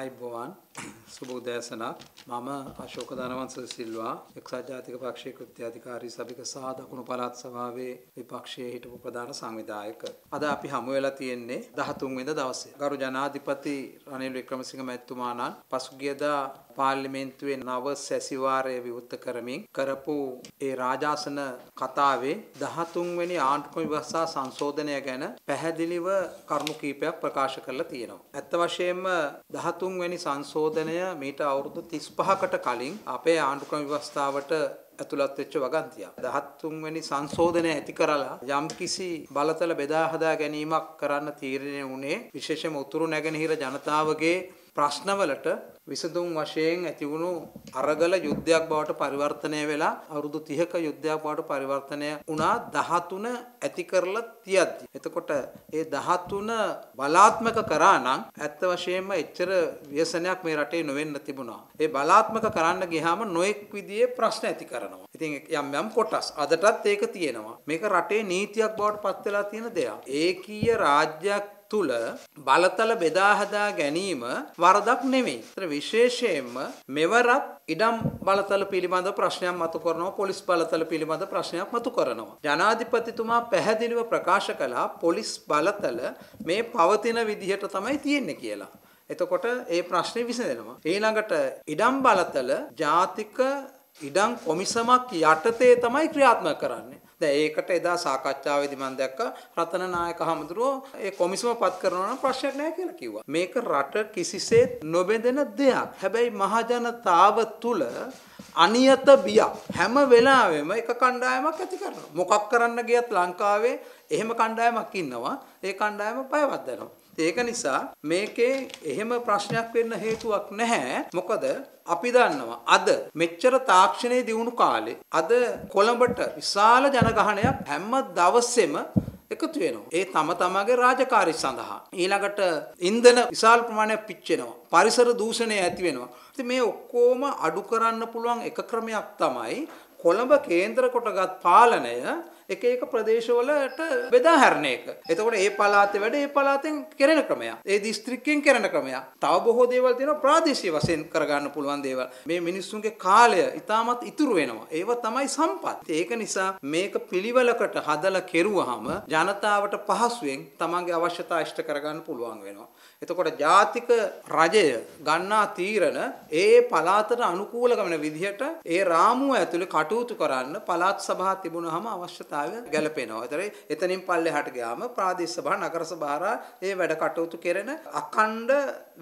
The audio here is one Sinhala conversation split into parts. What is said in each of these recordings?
අයිබෝවන් සුබෝදෑසනක් මම අශෝක ධනවන්ස සිල්වා එක්සත් ජාතික පක්ෂයේ කෘත්‍යාධිකාරී සභික සහ දකුණු පළාත් සභාවේ විපක්ෂයේ හිටපු ප්‍රධාන සංවිධායක. අද අපි හමු වෙලා තියෙන්නේ 13 වෙනිදා දවසේ. ගරු ජනාධිපති රනිල් වික්‍රමසිංහ මැතිතුමාණන් පසුගියදා පාර්ලිමේන්තුවේ නව සැසිවාරය විවෘත කරමින් කරපු ඒ රාජාසන කතාවේ 13 වෙනි ආණ්ඩුක්‍රම ව්‍යවස්ථා සංශෝධනය ගැන පැහැදිලිව කරුණු කීපයක් ප්‍රකාශ කරලා තියෙනවා. ඇත්ත වශයෙන්ම 13 වෙනි සංශෝධනය මීට අවුරුදු 35කට කලින් අපේ ආණ්ඩුක්‍රම ව්‍යවස්ථාවට ඇතුළත් වෙච්ච වගන්තියක්. 13 වෙනි සංශෝධනය ඇති කරලා යම්කිසි බලතල බෙදා හදා ගැනීමක් කරන්න තීරණය වුණේ විශේෂයෙන්ම උතුරු නැගෙනහිර ජනතාවගේ ප්‍රශ්නවලට විසඳුම් වශයෙන් ඇතිවුණු අරගල යුද්ධයක් බවට පරිවර්තනය වෙලා අවුරුදු 30ක යුද්ධයක් බවට පරිවර්තනය වුණා 13 ඇති කරලා තියද්දි. එතකොට ඒ 13 බලාත්මක කරා නම් ඇත්ත වශයෙන්ම එච්චර ව්‍යසනයක් මේ රටේ නොවෙන්න තිබුණා. ඒ බලාත්මක කරන්න ගියාම නොඑක් විදිහේ ප්‍රශ්න ඇති කරනවා. ඉතින් යම් යම් කොටස් අදටත් ඒක තියෙනවා. මේක රටේ නීතියක් බවට පත් වෙලා තියෙන දෙයක්. ඒකීය රාජ්‍යයක් තුල බලතල බෙදා හදා ගැනීම වරදක් නෙමෙයි. ඒතර විශේෂයෙන්ම මෙවරත් ඉඩම් බලතල පිළිබඳ ප්‍රශ්නයක් මතු කරනවා පොලිස් බලතල පිළිබඳ ප්‍රශ්නයක් මතු කරනවා. ජනාධිපතිතුමා පැහැදිලිව ප්‍රකාශ කළා පොලිස් බලතල මේ පවතින විදිහට තමයි තියෙන්නේ කියලා. එතකොට ඒ ප්‍රශ්නේ විසඳෙනවා. ඊළඟට ඉඩම් බලතල ජාතික ඉඩම් කොමිසමක් යටතේ තමයි ක්‍රියාත්මක කරන්නේ. දැන් ඒකට එදා සාකච්ඡාවේදී මම දැක්කා රතනනායක හමුදුරුවෝ ඒ කොමිසම පත් කරනවා නම් ප්‍රශ්නයක් නැහැ කියලා කිව්වා. මේක රට කිසිසේත් නොබෙදෙන දෙයක්. හැබැයි මහජනතාව තුල අනියත බියක් හැම වෙලාවෙම එක කණ්ඩායමක් ඇති කරනවා. මොකක් කරන්න ගියත් ලංකාවේ එහෙම කණ්ඩායමක් ඉන්නවා. ඒ කණ්ඩායම පයවත් දෙනවා. ඒක නිසා මේකේ එහෙම ප්‍රශ්නයක් වෙන්න හේතුවක් නැහැ. මොකද අපි දන්නවා අද මෙච්චර තාක්ෂණයේ දියුණු කාලේ අද කොළඹට විශාල ජනගහනයක් හැම දවසෙම එකතු වෙනවා. ඒ තම තමාගේ රාජකාරි සඳහා. ඊළඟට ඉන්ධන විශාල ප්‍රමාණයක් පිච්චෙනවා. පරිසර දූෂණය ඇති වෙනවා. ඉතින් මේ ඔක්කොම අඩු කරන්න පුළුවන් එක ක්‍රමයක් තමයි කොළඹ කේන්දර කොටගත් පාලනය එක එක ප්‍රදේශවලට බෙදා හැරණ එක. එතකොට ඒ පළාතේ වැඩ ඒ පළාතෙන් කරන ක්‍රමයක්. ඒ දිස්ත්‍රික්කයෙන් කරන ක්‍රමයක්. තව බොහෝ දේවල් තියෙනවා ප්‍රාදේශීය වශයෙන් කරගන්න පුළුවන් දේවල්. මේ මිනිස්සුන්ගේ කාලය ඉතාමත් ඉතුරු වෙනවා. ඒව තමයි සම්පත්. ඒක නිසා මේක පිළිවෙලකට හදලා කෙරුවාම ජනතාවට පහසුවෙන් තමන්ගේ අවශ්‍යතා ඉෂ්ට කරගන්න පුළුවන් වෙනවා. එතකොට ජාතික රජය ගන්නා තීරණ ඒ පළාතට අනුකූල වෙන විදිහට ඒ රාමුව ඇතුලේ කටයුතු කරන්න පළාත් සභා තිබුණාම අවශ්‍යතා අවස්ථාව ගැලපෙනවා. ඒතරේ එතනින් පල්ලෙහාට ගියාම ප්‍රාදේශ සභා නගර සභා ඒ වැඩ කටයුතු කෙරෙන අඛණ්ඩ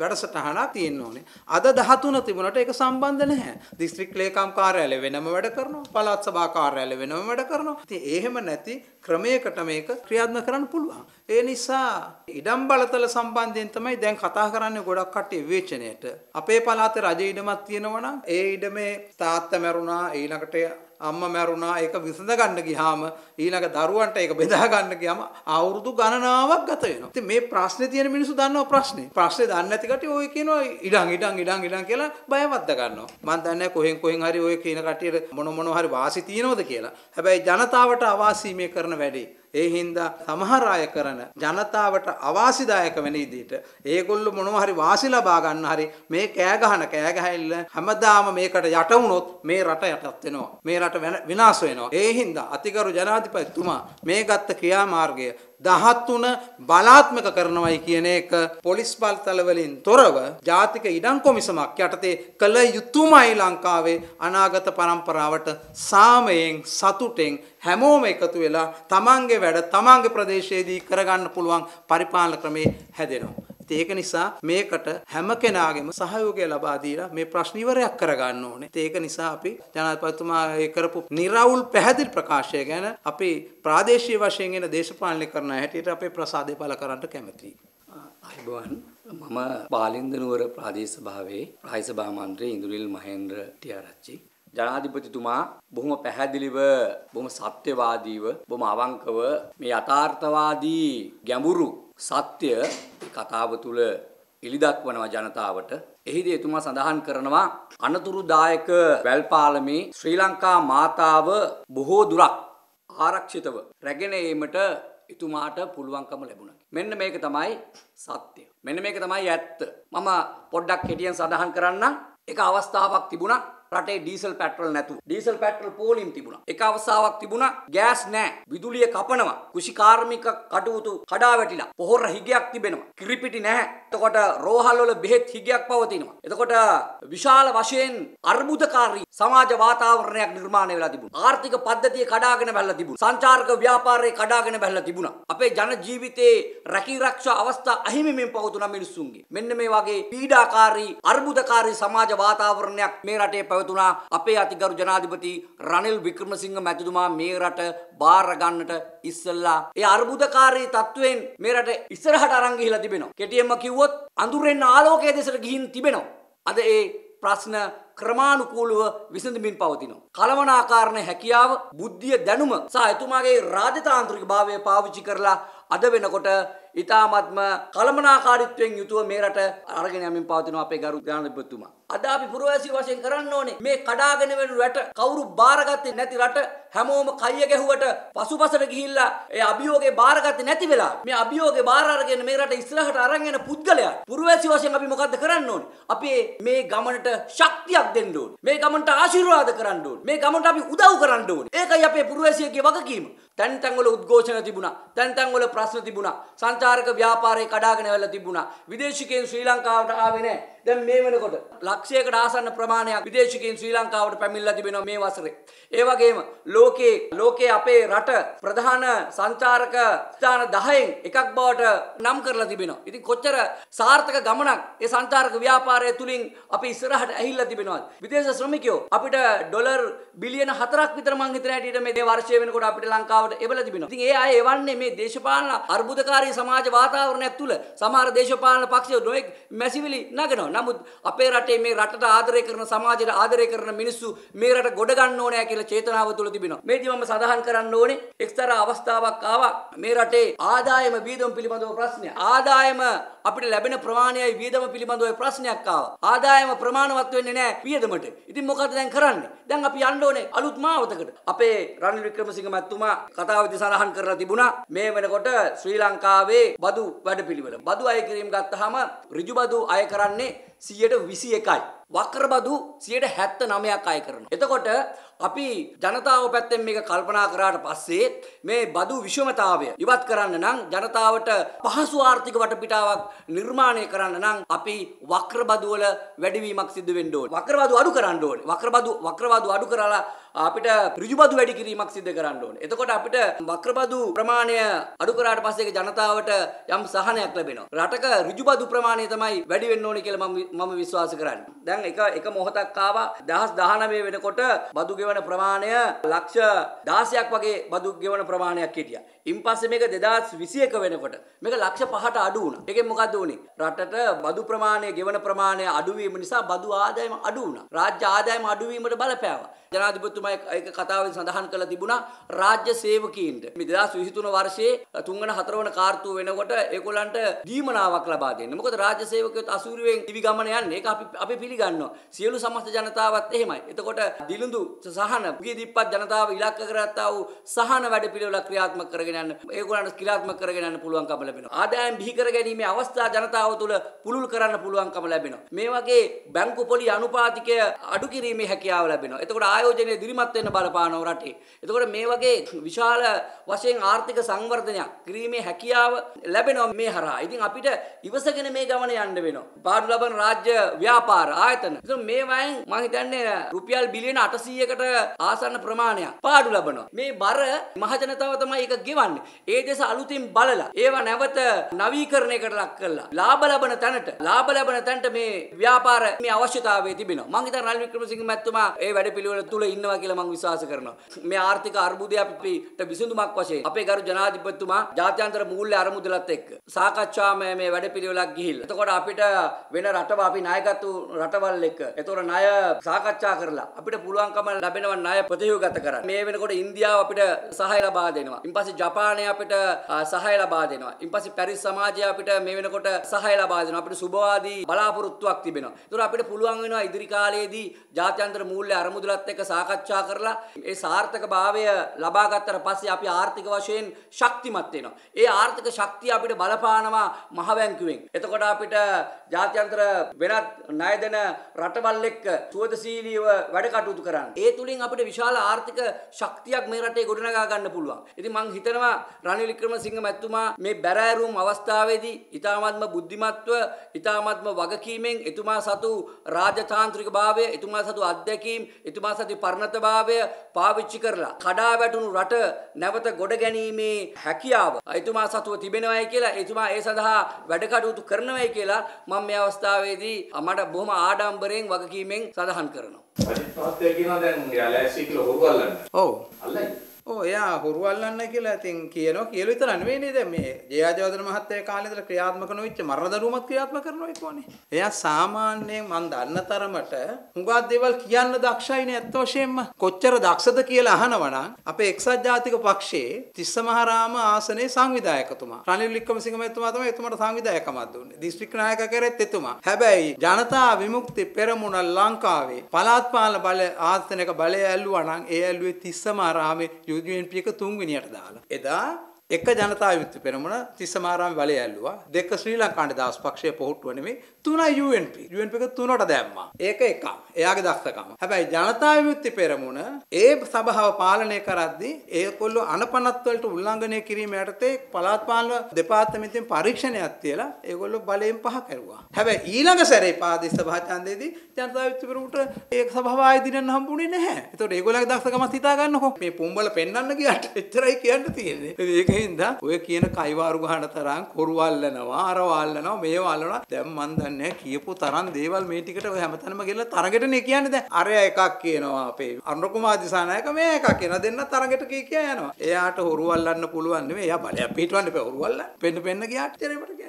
වැඩසටහනක් තියෙන්න ඕනේ. අද 13 තිබුණට ඒක සම්බන්ධ නැහැ. දිස්ත්‍රික් ලේකම් කාර්යාලය වෙනම වැඩ කරනවා. පළාත් සභා කාර්යාලය වෙනම වැඩ කරනවා. ඉතින් එහෙම නැති ක්‍රමයකට මේක ක්‍රියාත්මක කරන්න පුළුවන්. ඒ නිසා ඉඩම් බලතල සම්බන්ධයෙන් තමයි දැන් කතා කරන්නේ ගොඩක් කට්ටිය විවේචනයට. අපේ පළාතේ රජ ඉඩමක් තියෙනවා නම් ඒ ඉඩමේ තාත්තා මැරුණා ඊළඟට අම්ම මැරුණා ඒක විසඳගන්න ගියාම ඊළඟ දරුවන්ට ඒක බෙදා ගන්න ගියාම අවුරුදු ගණනාවක් ගත වෙනවා. ඉතින් මේ ප්‍රශ්නේ තියෙන මිනිස්සු දන්නව ප්‍රශ්නේ. ප්‍රශ්නේ දන්නේ නැති කට්ටිය ඔය කියනවා ඉඩම් ඉඩම් ඉඩම් ඉඩම් කියලා බයවත්ද ගන්නවා. මම දන්නේ කොහෙන් කොහෙන් හරි ඔය කියන කට්ටියට මොන මොන හරි වාසි තියනවද කියලා. හැබැයි ජනතාවට අවාසි මේ කරන වැඩේ ඒ හින්දා සමහර අය කරන ජනතාවට අවාසිදායක වෙන විදිහට ඒගොල්ලෝ මොනවා හරි වාසි ලබා ගන්න හරි මේ කෑ ගහන කෑ ගහilla හැමදාම මේකට යට වුණොත් මේ රට යටත් වෙනවා මේ රට විනාශ වෙනවා ඒ හින්දා අතිගරු ජනාධිපතිතුමා මේ ගත්ත ක්‍රියාමාර්ගය දහත්තුන බලාත්මක කරනවයි කියන එක පොලිස් බල්තලවලින් තොරව ජාතික ඉඩම් කොමිසමක් යටතේ කළ යුතුමයි ලංකාවේ අනාගත පරම්පරාවට සාමයෙන් සතුටෙන් හැමෝම එකතු වෙලා තමන්ගේ වැඩ තමන්ගේ ප්‍රදේශයේදී කරගන්න පුළුවන් පරිපාලන ක්‍රමේ හැදෙනවා. ඉතින් ඒක නිසා මේකට හැම කෙනාගේම සහයෝගය ලබා දීලා මේ ප්‍රශ්න ඉවරයක් කරගන්න ඕනේ. ඉතින් ඒක නිසා අපි ජනාධිපතිතුමා ඒ කරපු निराවුල් පැහැදිලි ප්‍රකාශය ගැන අපි ප්‍රාදේශීය වශයෙන් එන දේශපාලනය කරන හැටියට අපේ ප්‍රසාදේ පළ කරන්නට කැමැතියි. අයිබෝන් මම බාලින්ද නුවර ප්‍රාදේශ සභාවේ රාජ්‍ය සභා මන්ත්‍රී ඉඳුරිල් මහේන්ද්‍ර ටිආරච්චි ජනාධිපතිතුමා බොහොම පැහැදිලිව බොහොම සත්‍යවාදීව බොහොම අවංකව මේ යථාර්ථවාදී ගැඹුරු සත්‍ය කතාව තුළ ඉලිදක්වනවා ජනතාවට එහිදී එතුමා සඳහන් කරනවා අනතුරුදායක වැල්පාලමේ ශ්‍රී ලංකා මාතාව බොහෝ දුරක් ආරක්ෂිතව රැගෙන ඒමට එතුමාට පුළුවන්කම ලැබුණා. මෙන්න මේක තමයි සත්‍ය. මෙන්න මේක තමයි ඇත්ත. මම පොඩ්ඩක් හෙටියෙන් සඳහන් කරන්න. එක අවස්ථාවක් තිබුණා රටේ ඩීසල් පැට්‍රල් නැතුව. ඩීසල් පැට්‍රල් පෝලිම් තිබුණා. එක අවස්ථාවක් තිබුණා ගෑස් නැහැ. විදුලිය කපනවා. කෘෂිකාර්මික කටයුතු කඩා වැටිලා. පොහොර හිගයක් තිබෙනවා. කිරිපිටි නැහැ. එතකොට රෝහල් වල බෙහෙත් හිගයක් පවතිනවා. එතකොට විශාල වශයෙන් අර්බුදකාරී සමාජ වාතාවරණයක් නිර්මාණය වෙලා තිබුණා. ආර්ථික පද්ධතිය කඩාගෙන බැලලා තිබුණා. සංචාරක ව්‍යාපාරය කඩාගෙන බැලලා තිබුණා. අපේ ජන ජීවිතයේ රැකී ආරක්ෂා අවස්ථා අහිමිමින් පවතුන මිනිසුන්ගේ. මෙන්න මේ වගේ පීඩාකාරී අර්බුදකාරී සමාජ වාතාවරණයක් මේ රටේ පැවත පැවතුණා අපේ අතිගරු ජනාධිපති රනිල් වික්‍රමසිංහ මැතිතුමා මේ රට බාර ගන්නට ඉස්සෙල්ලා ඒ අර්බුදකාරී තත්වයෙන් මේ රට ඉස්සරහට අරන් ගිහිලා තිබෙනවා කෙටියෙන්ම කිව්වොත් අඳුරෙන් ආලෝකයේ දෙසට ගිහින් තිබෙනවා අද ඒ ප්‍රශ්න ක්‍රමානුකූලව විසඳමින් පවතිනවා. කලවනාකාරණ හැකියාව, බුද්ධිය දැනුම සහ එතුමාගේ රාජතාන්ත්‍රික භාවය පාවිච්චි කරලා අද වෙනකොට ඉතාමත්ම කලමනාකාරීත්වයෙන් යුතුව මේ රට අරගෙන යමින් පවතිනවා අපේ ගරු ජනාධිපතිතුමා. අද අපි පුරවැසියෝ වශයෙන් කරන්න ඕනේ මේ කඩාගෙන වෙන රට කවුරු බාරගත්තේ නැති රට හැමෝම කය ගැහුවට පසුපසට ගිහිල්ලා ඒ අභියෝගේ බාරගත්තේ නැති වෙලා මේ අභියෝගේ බාර අරගෙන මේ රට ඉස්සරහට අරන් යන පුද්ගලයා පුරවැසියෝ වශයෙන් අපි මොකද්ද කරන්න ඕනේ අපි මේ ගමනට ශක්තියක් දෙන්න ඕනේ මේ ගමනට ආශිර්වාද කරන්න ඕනේ මේ ගමනට අපි උදව් කරන්න ඕනේ ඒකයි අපේ පුරවැසියගේ වගකීම තැන් තැන් වල උද්ඝෝෂණ තිබුණා තැන් තැන් වල ප්‍රශ්න තිබුණා සංචාරක ව්‍යාපාරේ කඩාගෙන වැල්ලා තිබුණා විදේශිකයන් ශ්‍රී ලංකාවට ආවේ නැහැ දැන් මේ වෙනකොට ලක්ෂයකට ආසන්න ප්‍රමාණයක් විදේශිකයින් ශ්‍රී ලංකාවට පැමිණලා තිබෙනවා මේ වසරේ. ඒ වගේම ලෝකයේ ලෝකයේ අපේ රට ප්‍රධාන සංචාරක ස්ථාන 10න් එකක් බවට නම් කරලා තිබෙනවා. ඉතින් කොච්චර සාර්ථක ගමනක් ඒ සංචාරක ව්‍යාපාරය තුලින් අපි ඉස්සරහට ඇහිලා තිබෙනවද? විදේශ ශ්‍රමිකයෝ අපිට ඩොලර් බිලියන 4ක් විතර මං හිතන හැටියට මේ වර්ෂය වෙනකොට අපිට ලංකාවට එවලා තිබෙනවා. ඉතින් ඒ අය එවන්නේ මේ දේශපාලන අර්බුදකාරී සමාජ වාතාවරණයක් තුල සමහර දේශපාලන පක්ෂ නොඑක් මැසිවිලි නගනවා. නමුත් අපේ රටේ මේ රටට ආදරය කරන සමාජයට ආදරය කරන මිනිස්සු මේ රට ගොඩ ගන්න ඕනෑ කියලා චේතනාව තුළ තිබෙනවා. මේදී මම සඳහන් කරන්න ඕනේ එක්තරා අවස්ථාවක් ආවා මේ රටේ ආදායම වීදම් පිළිබඳව ප්‍රශ්නය. ආදායම අපිට ලැබෙන ප්‍රමාණයයි වීදම පිළිබඳව ප්‍රශ්නයක් ආවා. ආදායම ප්‍රමාණවත් වෙන්නේ නැහැ වියදමට. ඉතින් මොකද දැන් කරන්නේ? දැන් අපි යන්න ඕනේ අලුත් මාවතකට. අපේ රනිල් වික්‍රමසිංහ මැතිතුමා කතාවේදී සඳහන් කරලා තිබුණා මේ වෙනකොට ශ්‍රී ලංකාවේ බදු වැඩපිළිවෙල. බදු අය කිරීම ගත්තාම ඍජු බදු අය කරන්නේ සියයට විසි එකයි. වක්‍ර බදු 79ක් අය කරනවා. එතකොට අපි ජනතාව පැත්තෙන් මේක කල්පනා කරාට පස්සේ මේ බදු විෂමතාවය ඉවත් කරන්න නම් ජනතාවට පහසු ආර්ථික වටපිටාවක් නිර්මාණය කරන්න නම් අපි වක්‍ර බදු වල වැඩිවීමක් සිදු වෙන්න ඕනේ. වක්‍ර බදු අඩු කරන්න ඕනේ. වක්‍ර බදු වක්‍ර බදු අඩු කරලා අපිට ඍජු බදු වැඩි කිරීමක් සිදු කරන්න ඕනේ. එතකොට අපිට වක්‍ර බදු ප්‍රමාණය අඩු කරාට පස්සේ ජනතාවට යම් සහනයක් ලැබෙනවා. රටක ඍජු බදු ප්‍රමාණය තමයි වැඩි වෙන්න ඕනේ කියලා මම විශ්වාස කරන්නේ. දැන් එක එක මොහොතක් ආවා 1019 වෙනකොට බදු ගෙවන ප්‍රමාණය ලක්ෂ 16ක් වගේ බදු ගෙවන ප්‍රමාණයක් හිටියා. ඉන් පස්සේ මේක 2021 වෙනකොට මේක ලක්ෂ 5ට අඩු වුණා. ඒකෙන් මොකද වුනේ? රටට බදු ප්‍රමාණය, ගෙවන ප්‍රමාණය අඩු වීම නිසා බදු ආදායම අඩු වුණා. රාජ්‍ය ආදායම අඩු වීමට බලපෑවා. ජනාධිපතිතුමා ඒක කතාවෙන් සඳහන් කරලා තිබුණා රාජ්‍ය සේවකීන්ට මේ 2023 වර්ෂයේ 3 වන 4 වන කාර්තුව වෙනකොට ඒගොල්ලන්ට දීමනාවක් ලබා දෙන්න. මොකද රාජ්‍ය සේවකයොත් අසූරුවෙන් දිවි ගමන යන්නේ. ඒක අපි අපි පිළිගන්නවා. සියලු සමස්ත ජනතාවත් එහෙමයි. එතකොට දිලිඳු සහන, ගිහිදිප්පත් ජනතාව ඉලක්ක කරගත්තා වූ සහන වැඩ පිළිවෙලක් ක්‍රියාත්මක කරගෙන කරගෙන යන්න ඒගොල්ලන්ට ක්‍රියාත්මක කරගෙන යන්න පුළුවන්කම ලැබෙනවා. ආදායම් බිහි කර ගැනීමේ අවස්ථා ජනතාව තුළ පුළුල් කරන්න පුළුවන්කම ලැබෙනවා. මේ වගේ බැංකු පොලි අනුපාතිකය අඩු කිරීමේ හැකියාව ලැබෙනවා. එතකොට ආයෝජනයේ දිරිමත් වෙන්න බලපානව රටේ. එතකොට මේ වගේ විශාල වශයෙන් ආර්ථික සංවර්ධනයක් කිරීමේ හැකියාව ලැබෙනවා මේ හරහා. ඉතින් අපිට ඉවසගෙන මේ ගමන යන්න වෙනවා. පාඩු ලබන රාජ්‍ය ව්‍යාපාර ආයතන. ඉතින් මේ වයින් මම හිතන්නේ රුපියල් බිලියන 800කට ආසන්න ප්‍රමාණයක් පාඩු ලබනවා. මේ බර මහජනතාව තමයි ඒක ගෙවන්නේ. යවන්නේ. ඒ දෙස අලුතින් බලලා ඒවා නැවත නවීකරණයකට ලක් කළා. ලාභ ලබන තැනට ලාභ ලබන තැනට මේ ව්‍යාපාර මේ අවශ්‍යතාවය තිබෙනවා. මං හිතන රනිල් වික්‍රමසිංහ මැතිතුමා ඒ වැඩපිළිවෙල තුල ඉන්නවා කියලා මං විශ්වාස කරනවා. මේ ආර්ථික අර්බුදය අපිට විසඳුමක් වශයෙන් අපේ ගරු ජනාධිපතිතුමා ජාත්‍යන්තර මූල්‍ය අරමුදලත් එක්ක සාකච්ඡාමය මේ වැඩපිළිවෙලක් ගිහිල්ලා. එතකොට අපිට වෙන රටව අපි ණයගත්තු රටවල් එක්ක එතකොට ණය සාකච්ඡා කරලා අපිට පුළුවන්කම ලැබෙනවා ණය ප්‍රතිව්‍යුහගත කරන්න. මේ වෙනකොට ඉන්දියාව අපිට සහාය ලබා දෙනවා. ඉන් පස්සේ ජපානය අපිට සහය ලබා දෙනවා. ඉන්පස්සේ පැරිස් සමාජය අපිට මේ වෙනකොට සහය ලබා දෙනවා. අපිට සුබවාදී බලාපොරොත්තුවක් තිබෙනවා. ඒතර අපිට පුළුවන් වෙනවා ඉදිරි කාලයේදී ජාත්‍යන්තර මූල්‍ය අරමුදලත් එක්ක සාකච්ඡා කරලා ඒ සාර්ථකභාවය ලබා ගත්තට පස්සේ අපි ආර්ථික වශයෙන් ශක්තිමත් වෙනවා. ඒ ආර්ථික ශක්තිය අපිට බලපානවා මහවැංකුවෙන්. එතකොට අපිට ජාත්‍යන්තර වෙනත් ණය දෙන රටවල් එක්ක සුවදශීලීව වැඩ කටයුතු කරන්න. ඒ තුලින් අපිට විශාල ආර්ථික ශක්තියක් මේ රටේ ගොඩනගා ගන්න පුළුවන්. ඉතින් මං හිතනවා කියනවා රනිල් වික්‍රමසිංහ මැතිතුමා මේ බැරෑරුම් අවස්ථාවේදී ඊ타මාත්ම බුද්ධිමත්ව ඊ타මාත්ම වගකීමෙන් එතුමා සතු රාජතාන්ත්‍රික භාවය එතුමා සතු අධ්‍යක්ීම් එතුමා සතු පරණතභාවය පාවිච්චි කරලා කඩා වැටුණු රට නැවත ගොඩ ගැනීමේ හැකියාව එතුමා සතුව තිබෙනවයි කියලා එතුමා ඒ සඳහා වැඩ කටයුතු කරනවයි කියලා මම මේ අවස්ථාවේදී මට බොහොම ආඩම්බරයෙන් වගකීමෙන් සඳහන් කරනවා. අජිත් මහත්තයා කියනවා දැන් එයාලා ඇසි කියලා හොරු අල්ලන්න. ඔව්. අල්ලයි. ඕ එයා හොරු අල්ලන්න කියලා ඉතින් කියනවා කියලා විතර නෙවෙයි නේද මේ ජයජවර්ධන මහත්තයා කාලේ ඉඳලා ක්‍රියාත්මක නොවෙච්ච මරණ දරුවමත් ක්‍රියාත්මක කරනවා ඒකෝනේ. එයා සාමාන්‍යයෙන් මන් දන්න තරමට හුඟා දේවල් කියන්න දක්ෂයි නේ ඇත්ත වශයෙන්ම. කොච්චර දක්ෂද කියලා අහනවනම් අපේ එක්සත් ජාතික පක්ෂයේ තිස්සමහාරාම ආසනයේ සංවිධායකතුමා රනිල් වික්‍රමසිංහ මහත්මයා තමයි එතුමාට සංවිධායකමක් දුන්නේ. දිස්ත්‍රික් නායක කරෙත් එතුමා. හැබැයි ජනතා විමුක්ති පෙරමුණ ලංකාවේ පළාත් පාලන බල ආසනයක බලය ඇල්ලුවා නම් ඒ ඇල්ලුවේ තිස්සමහාරාමේ යුද UNP එක තුන්වෙනියට දාලා. එදා එක ජනතා යුත්ත පෙරමුණ තිස්සමාරාම වලය ඇල්ලුවා දෙක ශ්‍රී ලංකාන්ට දවස් පක්ෂය පොහුට්ටුව නෙමේ තුන UNP UNP එක තුනට දැම්මා ඒක එකක් එයාගේ දක්ෂකම හැබැයි ජනතා විමුක්ති පෙරමුණ ඒ සභාව පාලනය කරද්දී ඒකොල්ලෝ අනපනත් වලට උල්ලංඝනය කිරීම යටතේ පළාත් පාලන දෙපාර්තමේන්තුවෙන් පරීක්ෂණයක් තියලා ඒගොල්ලෝ බලයෙන් පහ කරුවා හැබැයි ඊළඟ සැරේ පාදේශ සභා ඡන්දයේදී ජනතා විමුක්ති පෙරමුණට ඒ සභාව ආයතනයෙන් හම්බුනේ නැහැ ඒතකොට ඒගොල්ලන්ගේ දක්ෂකමත් හිතා ගන්නකො මේ පුඹල පෙන්වන්න ගියාට එච්චරයි කියන්න තියෙන්නේ ඒක හින්දා ඔය කියන කයිවාරු ගහන තරම් කොරු අල්ලනවා අර අල්ලනවා මේව අල්ලනවා දැන් මන් දන්නේ කියපු තරම් දේවල් මේ ටිකට ඔය හැමතැනම ගිහලා තරගෙටනේ කියන්නේ දැන් අරයා එකක් කියනවා අපේ අනුර කුමාර දිසානායක මේ එකක් කියනවා දෙන්න තරගෙට කී කිය යනවා එයාට හොරු අල්ලන්න පුළුවන් නෙමෙයි එයා බලයක් පිටවන්න බෑ හොරු අල්ලන්න පෙන්න පෙන්න ගියාට ඉතින්